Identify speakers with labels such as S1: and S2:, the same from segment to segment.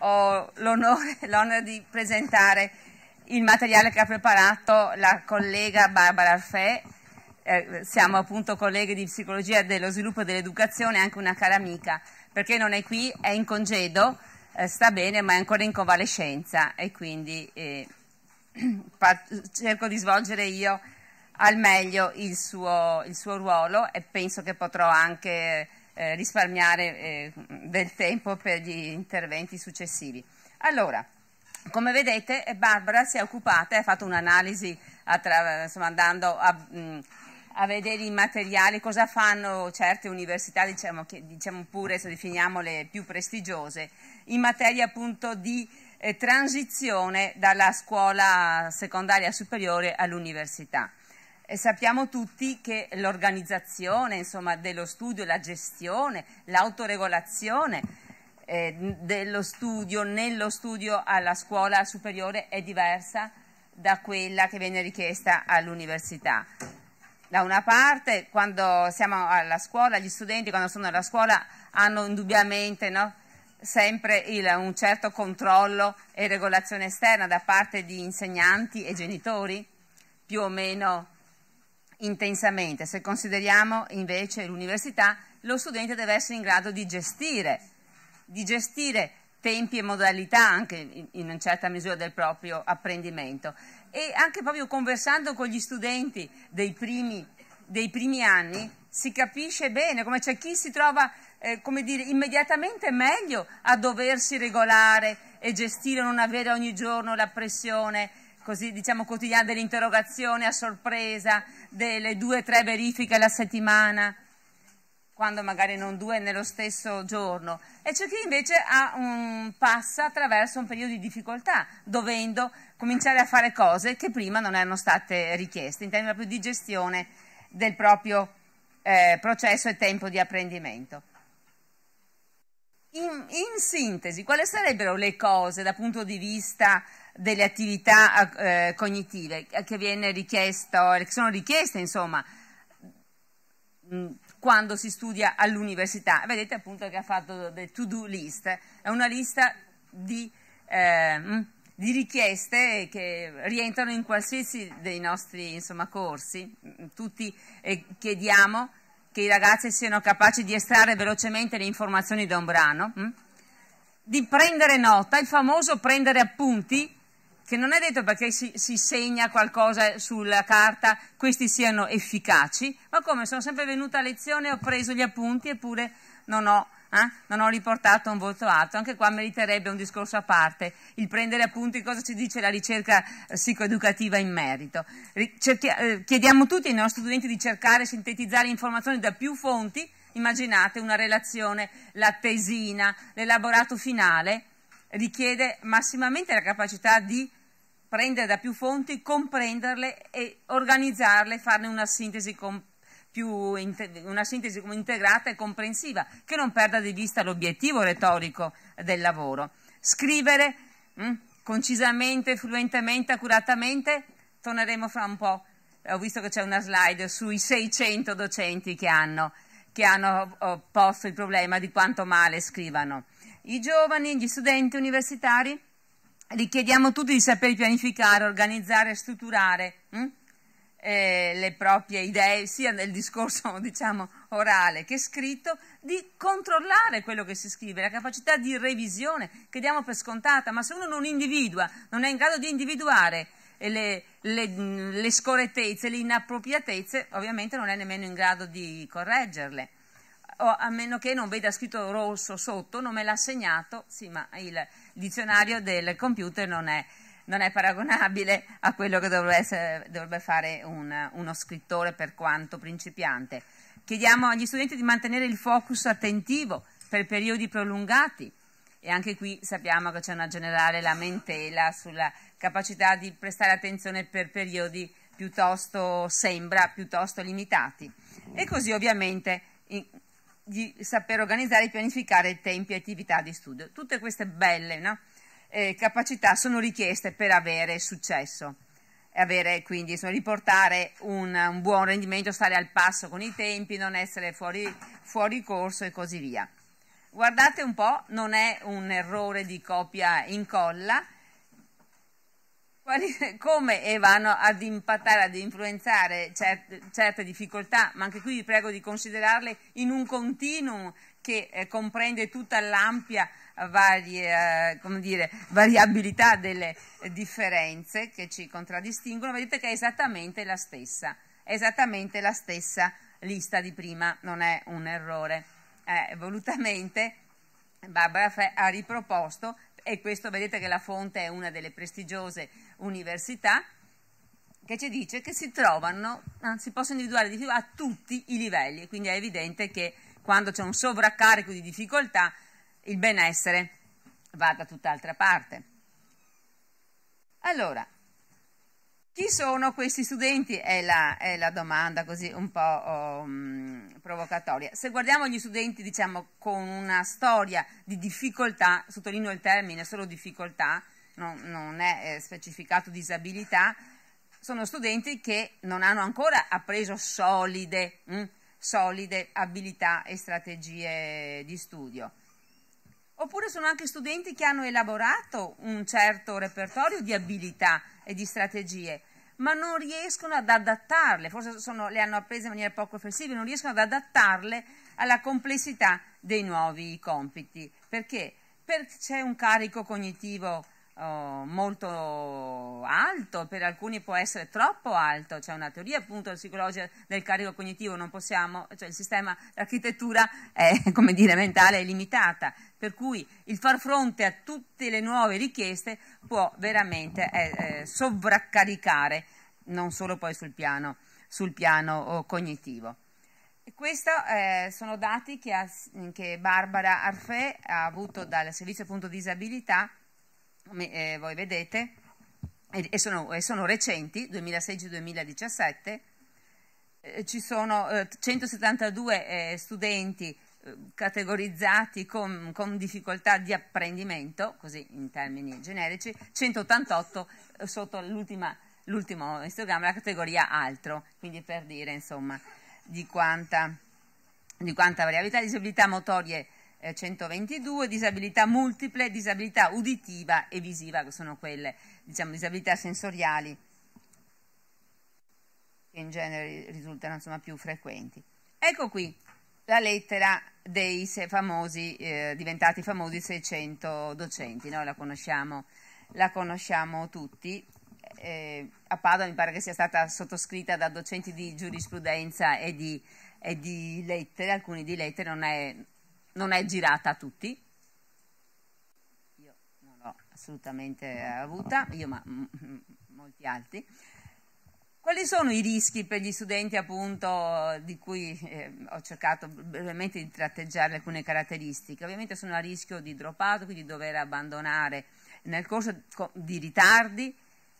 S1: ho l'onore, l'onore di presentare il materiale che ha preparato la collega Barbara Arfè. Eh, siamo appunto colleghe di psicologia dello sviluppo e dell'educazione, anche una cara amica, perché non è qui, è in congedo, eh, sta bene, ma è ancora in convalescenza e quindi eh, cerco di svolgere io al meglio il suo, il suo, ruolo e penso che potrò anche eh, risparmiare eh, del tempo per gli interventi successivi. Allora, come vedete eh, Barbara si è occupata e ha fatto un'analisi andando a, mh, mm, a, vedere i materiali, cosa fanno certe università, diciamo, che, diciamo pure se definiamo le più prestigiose, in materia appunto di eh, transizione dalla scuola secondaria superiore all'università. E sappiamo tutti che l'organizzazione insomma, dello studio, la gestione, l'autoregolazione eh, dello studio nello studio alla scuola superiore è diversa da quella che viene richiesta all'università. Da una parte, quando siamo alla scuola, gli studenti quando sono alla scuola hanno indubbiamente no, sempre il, un certo controllo e regolazione esterna da parte di insegnanti e genitori, più o meno intensamente, se consideriamo invece l'università, lo studente deve essere in grado di gestire, di gestire tempi e modalità anche in una certa misura del proprio apprendimento e anche proprio conversando con gli studenti dei primi, dei primi anni si capisce bene come c'è chi si trova eh, come dire, immediatamente meglio a doversi regolare e gestire, non avere ogni giorno la pressione così diciamo quotidiana dell'interrogazione a sorpresa, delle due o tre verifiche alla settimana, quando magari non due nello stesso giorno, e c'è chi invece un, passa attraverso un periodo di difficoltà, dovendo cominciare a fare cose che prima non erano state richieste, in termini proprio di gestione del proprio eh, processo e tempo di apprendimento. In, in, sintesi, quali sarebbero le cose dal punto di vista delle attività eh, cognitive che, che, sono richieste insomma, mm, quando si studia all'università. Vedete appunto che ha fatto del to-do list, è una lista di, eh, di, richieste che rientrano in qualsiasi dei nostri insomma, corsi, mm, tutti eh, chiediamo che i ragazzi siano capaci di estrarre velocemente le informazioni da un brano, mh? Mm, di prendere nota, il famoso prendere appunti, che non è detto perché si, si, segna qualcosa sulla carta, questi siano efficaci, ma come sono sempre venuta a lezione, ho preso gli appunti eppure non ho, eh, non ho riportato un voto alto, anche qua meriterebbe un discorso a parte, il prendere appunti cosa ci dice la ricerca eh, psicoeducativa in merito. Cerchia, eh, chiediamo tutti ai nostri studenti di cercare e sintetizzare informazioni da più fonti, immaginate una relazione, la tesina, l'elaborato finale, richiede massimamente la capacità di prendere da più fonti, comprenderle e organizzarle, farne una sintesi, una sintesi integrata e comprensiva, che non perda di vista l'obiettivo retorico del lavoro. Scrivere mh, hm, concisamente, fluentemente, accuratamente, torneremo fra un po'. Ho visto che c'è una slide sui 600 docenti che hanno, che hanno oh, posto il problema di quanto male scrivano. I giovani, gli studenti universitari? richiediamo tutti di sapere pianificare, organizzare, strutturare hm? eh, le proprie idee, sia nel discorso diciamo, orale che scritto, di controllare quello che si scrive, la capacità di revisione che diamo per scontata, ma se uno non individua, non è in grado di individuare le, le, le scorrettezze, le inappropriatezze, ovviamente non è nemmeno in grado di correggerle. O a meno che non veda scritto rosso sotto, non me l'ha segnato, sì, ma il, dizionario del computer non è, non è paragonabile a quello che dovrebbe, essere, dovrebbe fare un, uno scrittore per quanto principiante. Chiediamo agli studenti di mantenere il focus attentivo per periodi prolungati e anche qui sappiamo che c'è una generale lamentela sulla capacità di prestare attenzione per periodi piuttosto, sembra, piuttosto limitati. E così ovviamente di saper organizzare e pianificare tempi e attività di studio. Tutte queste belle no? eh, capacità sono richieste per avere successo, e avere, quindi insomma, riportare un, un, buon rendimento, stare al passo con i tempi, non essere fuori, fuori corso e così via. Guardate un po', non è un errore di copia incolla, come e vanno ad impattare, ad influenzare certe, certe, difficoltà, ma anche qui vi prego di considerarle in un continuum che eh, comprende tutta l'ampia varie, eh, dire, variabilità delle differenze che ci contraddistinguono, vedete che è esattamente la stessa, è esattamente la stessa lista di prima, non è un errore. Eh, volutamente Barbara Fe ha riproposto e questo vedete che la fonte è una delle prestigiose università che ci dice che si trovano, si possono individuare difficoltà a tutti i livelli, quindi è evidente che quando c'è un sovraccarico di difficoltà il benessere va da tutt'altra parte. Allora, chi sono questi studenti? È la, è la domanda così un po' um, provocatoria. Se guardiamo gli studenti, diciamo, con una storia di difficoltà, sottolineo il termine solo difficoltà, non, non è eh, specificato disabilità, sono studenti che non hanno ancora appreso solide, mh, mm, solide abilità e strategie di studio. Oppure sono anche studenti che hanno elaborato un certo repertorio di abilità e di strategie, ma non riescono ad adattarle, forse sono, le hanno apprese in maniera poco flessibile, non riescono ad adattarle alla complessità dei nuovi compiti. Perché? Perché c'è un carico cognitivo eh, molto alto, per alcuni può essere troppo alto, c'è una teoria appunto psicologica del carico cognitivo, non possiamo, cioè il sistema, l'architettura è, come dire, mentale è limitata, per cui il far fronte a tutte le nuove richieste può veramente eh, eh sovraccaricare, non solo poi sul piano, sul piano oh, cognitivo. Questi eh, sono dati che, ha, che Barbara Arfè ha avuto dal servizio appunto disabilità eh, voi vedete, e sono, e sono recenti, 2016-2017, eh, ci sono eh, 172 eh, studenti eh, categorizzati con, con, difficoltà di apprendimento, così in termini generici, 188 eh, sotto l'ultimo istogramma, la categoria altro, quindi per dire insomma di quanta, di quanta variabilità, disabilità motorie 122, eh, disabilità multiple, disabilità uditiva e visiva, che sono quelle, diciamo, disabilità sensoriali che in genere risultano insomma, più frequenti. Ecco qui la lettera dei famosi, eh, diventati famosi 600 docenti, no? la, conosciamo, la conosciamo tutti, eh, a Padova mi pare che sia stata sottoscritta da docenti di giurisprudenza e di, e di lettere, alcuni di lettere, non è non è girata a tutti. Io non l'ho assolutamente eh, avuta, io ma molti altri. Quali sono i rischi per gli studenti appunto di cui eh, ho cercato brevemente di tratteggiare alcune caratteristiche? Ovviamente sono a rischio di dropato, quindi di dover abbandonare nel corso di ritardi,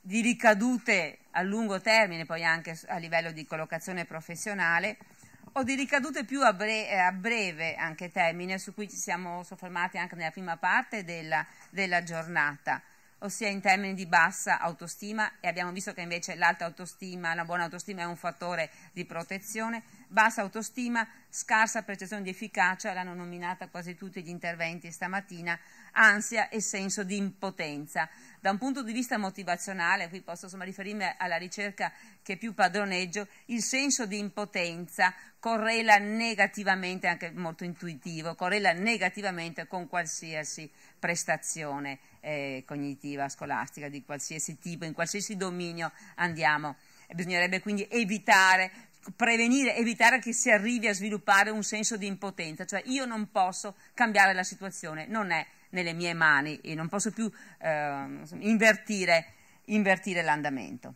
S1: di ricadute a lungo termine, poi anche a livello di collocazione professionale, o di ricadute più a, bre eh, a breve anche termine, su cui ci siamo soffermati anche nella prima parte della, della giornata ossia in termini di bassa autostima e abbiamo visto che invece l'alta autostima, la buona autostima è un fattore di protezione, bassa autostima, scarsa percezione di efficacia, l'hanno nominata quasi tutti gli interventi stamattina, ansia e senso di impotenza da un punto di vista motivazionale, qui posso insomma, riferirmi alla ricerca che più padroneggio, il senso di impotenza correla negativamente, anche molto intuitivo, correla negativamente con qualsiasi prestazione eh, cognitiva scolastica di qualsiasi tipo, in qualsiasi dominio andiamo. Bisognerebbe quindi evitare prevenire, evitare che si arrivi a sviluppare un senso di impotenza, cioè io non posso cambiare la situazione, non è nelle mie mani e non posso più eh, invertire, invertire l'andamento.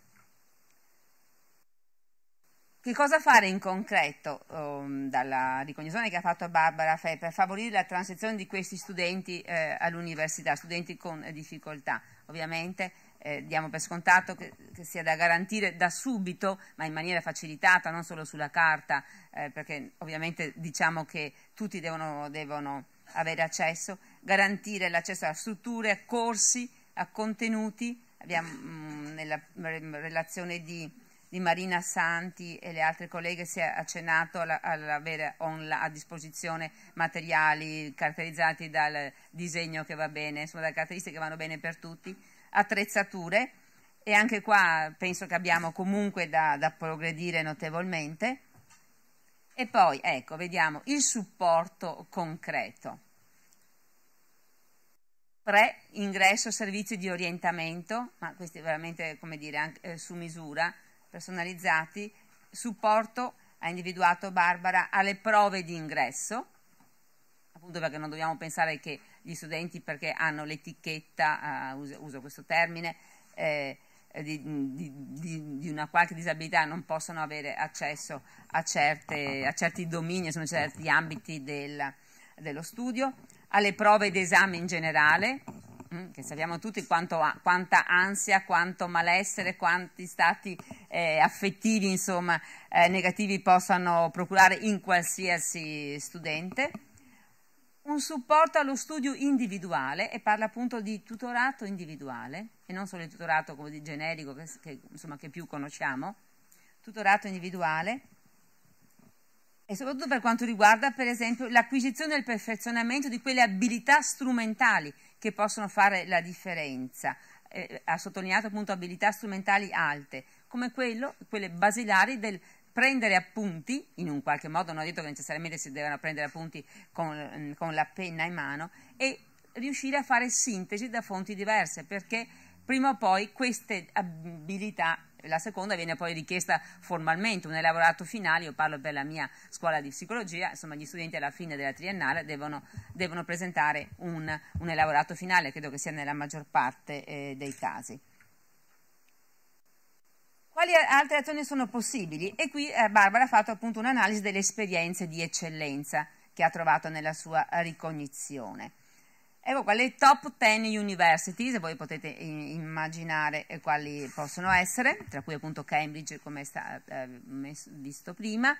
S1: Che cosa fare in concreto um, dalla ricognizione che ha fatto Barbara Fè per favorire la transizione di questi studenti eh, all'università, studenti con difficoltà? Ovviamente eh, diamo per scontato che, che, sia da garantire da subito, ma in maniera facilitata, non solo sulla carta, eh, perché ovviamente diciamo che tutti devono, devono avere accesso, garantire l'accesso a strutture, a corsi, a contenuti. Abbiamo mm, nella relazione di, di, Marina Santi e le altre colleghe si è accennato all'avere a disposizione materiali caratterizzati dal disegno che va bene, insomma dalle caratteristiche che vanno bene per tutti, attrezzature e anche qua penso che abbiamo comunque da, da progredire notevolmente. E poi, ecco, vediamo il supporto concreto pre-ingresso servizi di orientamento, ma questi veramente come dire anche, eh, su misura, personalizzati, supporto ha individuato Barbara alle prove di ingresso, appunto perché non dobbiamo pensare che gli studenti perché hanno l'etichetta, eh, uso, uso, questo termine, eh, di, di, di, di, una qualche disabilità non possono avere accesso a, certe, a certi domini, a certi ambiti del, dello studio alle prove d'esame in generale, mm, che sappiamo tutti quanto, quanta ansia, quanto malessere, quanti stati eh, affettivi insomma, eh, negativi possano procurare in qualsiasi studente. Un supporto allo studio individuale e parla appunto di tutorato individuale e non solo il tutorato come di generico che, che, insomma, che più conosciamo, tutorato individuale e soprattutto per quanto riguarda, per esempio, l'acquisizione e il perfezionamento di quelle abilità strumentali che possono fare la differenza. Eh, ha sottolineato appunto abilità strumentali alte, come quello, quelle basilari del prendere appunti, in un qualche modo, non ho detto che necessariamente si devono prendere appunti con, mm, con la penna in mano, e riuscire a fare sintesi da fonti diverse, perché prima o poi queste abilità la seconda viene poi richiesta formalmente, un elaborato finale, io parlo per la mia scuola di psicologia, insomma gli studenti alla fine della triennale devono, devono presentare un, un, elaborato finale, credo che sia nella maggior parte eh, dei casi. Quali altre azioni sono possibili? E qui eh, Barbara ha fatto appunto un'analisi delle esperienze di eccellenza che ha trovato nella sua ricognizione. Ecco qua le top 10 universities, voi potete eh, immaginare eh, quali possono essere, tra cui appunto Cambridge come è stato eh, visto prima,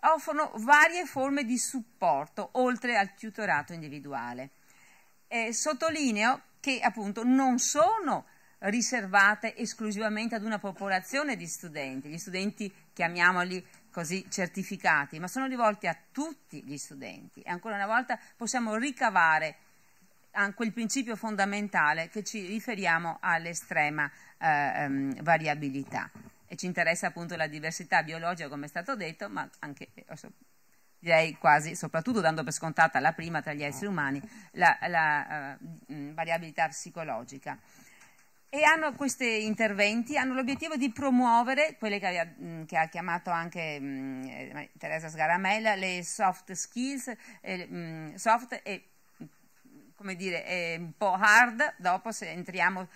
S1: offrono varie forme di supporto oltre al tutorato individuale. Eh, sottolineo che appunto non sono riservate esclusivamente ad una popolazione di studenti, gli studenti chiamiamoli così certificati, ma sono rivolti a tutti gli studenti e ancora una volta possiamo ricavare quel principio fondamentale che ci riferiamo all'estrema eh, ehm, variabilità. E ci interessa appunto la diversità biologica, come è stato detto, ma anche, direi quasi, soprattutto dando per scontata la prima tra gli esseri umani, la, la eh, variabilità psicologica. E hanno questi interventi, hanno l'obiettivo di promuovere quelle che, che ha chiamato anche mh, eh, Teresa Sgaramella, le soft skills, eh, mh, soft e come dire, è un po' hard, dopo se entriamo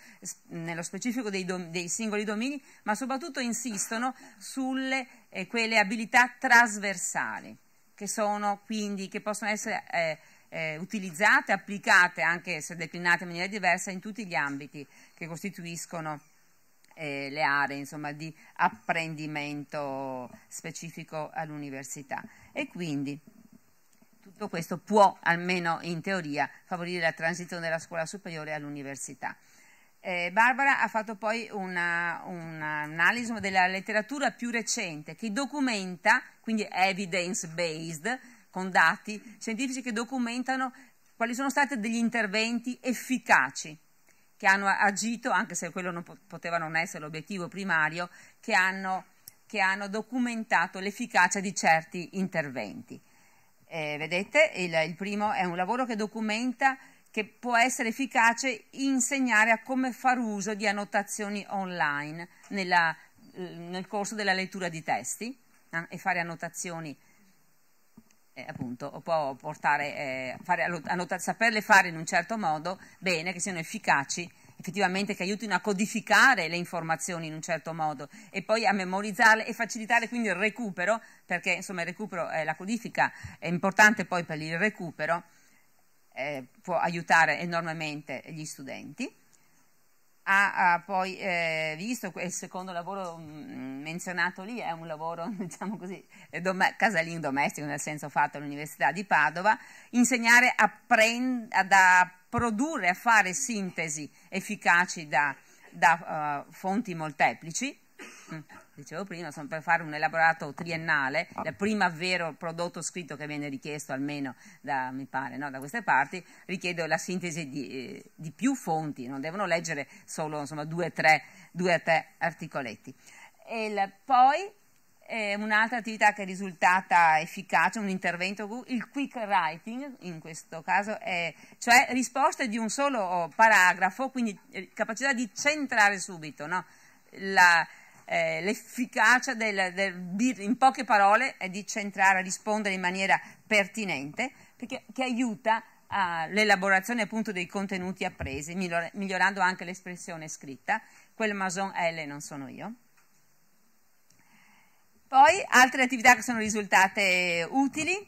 S1: nello specifico dei, dei singoli domini, ma soprattutto insistono sulle eh, quelle abilità trasversali, che, sono, quindi, che possono essere eh, eh, utilizzate, applicate, anche se declinate in maniera diversa, in tutti gli ambiti che costituiscono eh, le aree insomma, di apprendimento specifico all'università. E quindi tutto questo può, almeno in teoria, favorire la transizione dalla scuola superiore all'università. Eh, Barbara ha fatto poi un'analisi un della letteratura più recente che documenta, quindi evidence based, con dati scientifici che documentano quali sono stati degli interventi efficaci che hanno agito, anche se quello non poteva non essere l'obiettivo primario, che hanno, che hanno documentato l'efficacia di certi interventi. Eh, vedete, il, il primo è un lavoro che documenta che può essere efficace insegnare a come far uso di annotazioni online nella, eh, nel corso della lettura di testi eh, e fare annotazioni eh, appunto può portare eh, fare annota- saperle fare in un certo modo bene che siano efficaci effettivamente che aiutino a codificare le informazioni in un certo modo e poi a memorizzarle e facilitare quindi il recupero, perché insomma il recupero, eh, la codifica è importante poi per il recupero, eh, può aiutare enormemente gli studenti. Ha, ha poi eh, visto il secondo lavoro mm, menzionato lì, è un lavoro diciamo così, dom casalingo domestico, nel senso fatto all'Università di Padova, insegnare a ad apprendere produrre, a fare sintesi efficaci da, da uh, fonti molteplici. Mm, dicevo prima, sono per fare un elaborato triennale, il primo vero prodotto scritto che viene richiesto almeno da, mi pare, no, da queste parti, richiedo la sintesi di, eh, di, più fonti, non devono leggere solo insomma, due o tre, tre, articoletti. E poi eh, un'altra attività che è risultata efficace, un intervento, il quick writing in questo caso, è, cioè risposte di un solo oh, paragrafo, quindi eh, capacità di centrare subito no? La, eh, l'efficacia del, del, in poche parole è di centrare, rispondere in maniera pertinente, perché, che aiuta all'elaborazione appunto dei contenuti appresi, migliorando anche l'espressione scritta. Quel Mason L non sono io. Poi altre attività che sono risultate utili,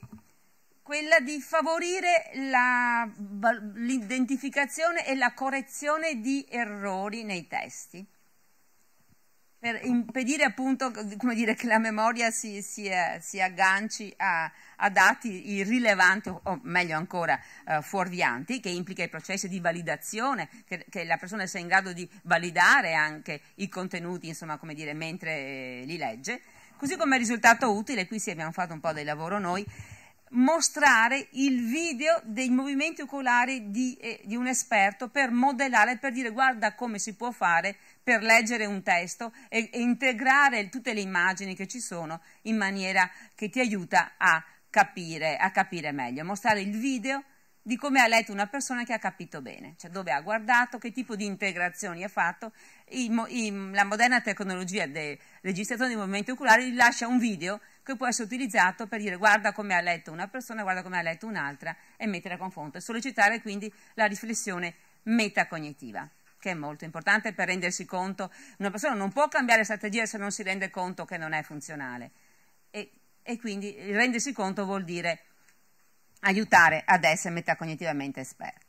S1: quella di favorire l'identificazione e la correzione di errori nei testi, per impedire appunto dire, che la memoria si, si, si agganci a, a, dati irrilevanti o meglio ancora eh, fuorvianti, che implica i processi di validazione, che, che, la persona sia in grado di validare anche i contenuti, insomma, come dire, mentre eh, li legge Così come è risultato utile, qui sì abbiamo fatto un po' del lavoro noi, mostrare il video dei movimenti oculari di, eh, di, un esperto per modellare, per dire guarda come si può fare per leggere un testo e, e integrare tutte le immagini che ci sono in maniera che ti aiuta a capire, a capire meglio, mostrare il video di come ha letto una persona che ha capito bene, cioè dove ha guardato, che tipo di integrazioni ha fatto. I, i, la moderna tecnologia del registratore di movimenti oculari lascia un video che può essere utilizzato per dire guarda come ha letto una persona, guarda come ha letto un'altra e mettere a confronto e sollecitare quindi la riflessione metacognitiva che è molto importante per rendersi conto, una persona non può cambiare strategia se non si rende conto che non è funzionale e, e quindi rendersi conto vuol dire aiutare ad essere metacognitivamente esperti.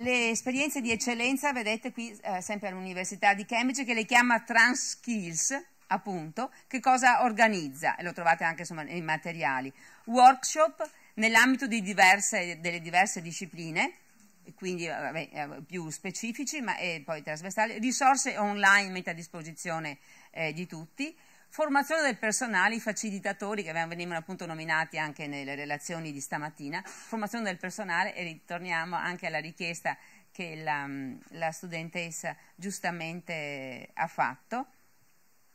S1: Le esperienze di eccellenza, vedete qui eh, sempre all'Università di Cambridge, che le chiama Transkills, appunto, che cosa organizza? E lo trovate anche insomma, nei materiali. Workshop nell'ambito diverse, delle diverse discipline, quindi eh, vabbè, eh, più specifici ma, e poi trasversali, risorse online mette a disposizione eh, di tutti, Formazione del personale, i facilitatori che venivano appunto nominati anche nelle relazioni di stamattina, formazione del personale e ritorniamo anche alla richiesta che la, mm, la studentessa giustamente ha fatto.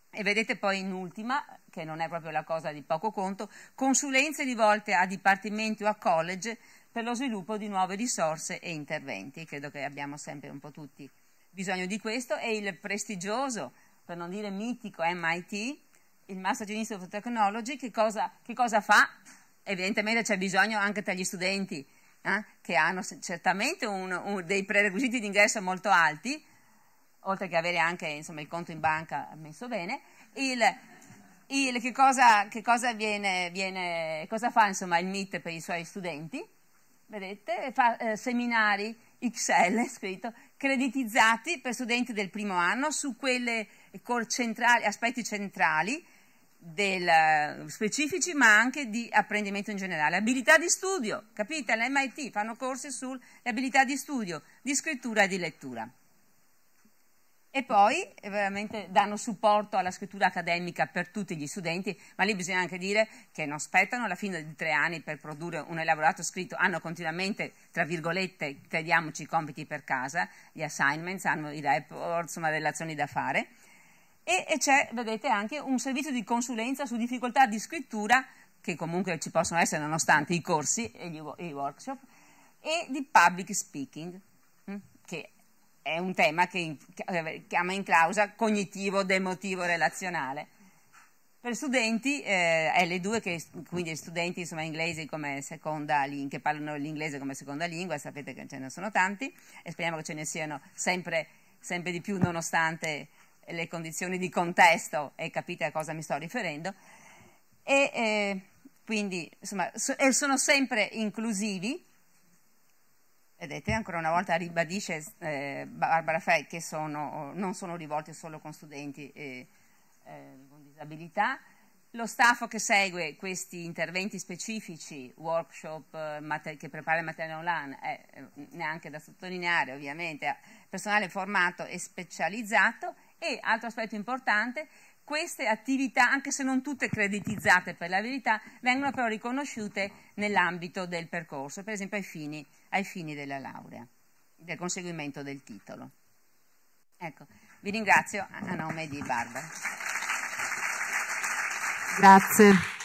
S1: E vedete poi in ultima, che non è proprio la cosa di poco conto, consulenze rivolte a dipartimenti o a college per lo sviluppo di nuove risorse e interventi. Credo che abbiamo sempre un po' tutti bisogno di questo e il prestigioso per non dire mitico MIT, il Master Institute of Technology, che cosa, che cosa fa? Evidentemente c'è bisogno anche tra gli studenti, eh, che hanno certamente un, un, dei prerequisiti di ingresso molto alti, oltre che avere anche insomma, il conto in banca messo bene, il, il, che, cosa, che cosa, viene, viene, cosa fa insomma, il MIT per i suoi studenti? Vedete, fa eh, seminari XL, scritto, creditizzati per studenti del primo anno su quelle centrali, aspetti centrali del, specifici ma anche di apprendimento in generale. Abilità di studio, capite? All'MIT fanno corsi sulle abilità di studio, di scrittura e di lettura. E poi eh, veramente danno supporto alla scrittura accademica per tutti gli studenti, ma lì bisogna anche dire che non aspettano la fine di tre anni per produrre un elaborato scritto, hanno continuamente, tra virgolette, crediamoci, i compiti per casa, gli assignments, hanno i report, insomma, relazioni da fare e, e c'è, vedete, anche un servizio di consulenza su difficoltà di scrittura, che comunque ci possono essere nonostante i corsi e i workshop, e di public speaking, mm, che è un tema che eh, chiama in causa cognitivo, demotivo, relazionale. Per studenti eh, L2, che, quindi studenti insomma, inglesi come seconda, lingua, che parlano l'inglese come seconda lingua, sapete che ce ne sono tanti e speriamo che ce ne siano sempre, sempre di più nonostante le condizioni di contesto e capite a cosa mi sto riferendo. E eh, quindi insomma, so, e sono sempre inclusivi. Vedete, ancora una volta ribadisce eh, Barbara Fay che sono, non sono rivolti solo con studenti eh, eh, con disabilità. Lo staff che segue questi interventi specifici, workshop eh, che prepara il materiale online, è eh, neanche da sottolineare ovviamente, personale formato e specializzato e, altro aspetto importante, queste attività, anche se non tutte creditizzate per la verità, vengono però riconosciute nell'ambito del percorso, per esempio ai fini, ai fini della laurea, del conseguimento del titolo. Ecco, vi ringrazio a nome di Barbara. Grazie.